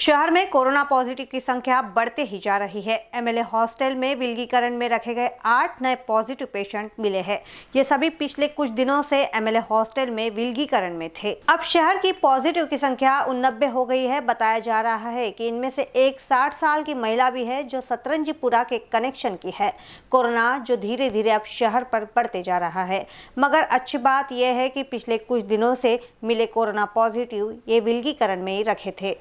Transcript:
शहर में corona positive की संख्या बढ़ते ही जा रही है एमएलए हॉस्टल में विलगीकरण में रखे गए आठ नए पॉजिटिव पेशेंट मिले हैं ये सभी पिछले कुछ दिनों से एमएलए हॉस्टल में विलगीकरण में थे अब शहर की पॉजिटिव की संख्या उन्नबे हो गई है बताया जा रहा है कि इनमें से एक साठ साल की महिला भी है जो सतरंजीपुरा के कनेक्शन की है कोरोना जो धीरे धीरे अब शहर पर बढ़ते जा रहा है मगर अच्छी बात यह है कि पिछले कुछ दिनों से मिले कोरोना पॉजिटिव ये विलगीकरण में ही रखे थे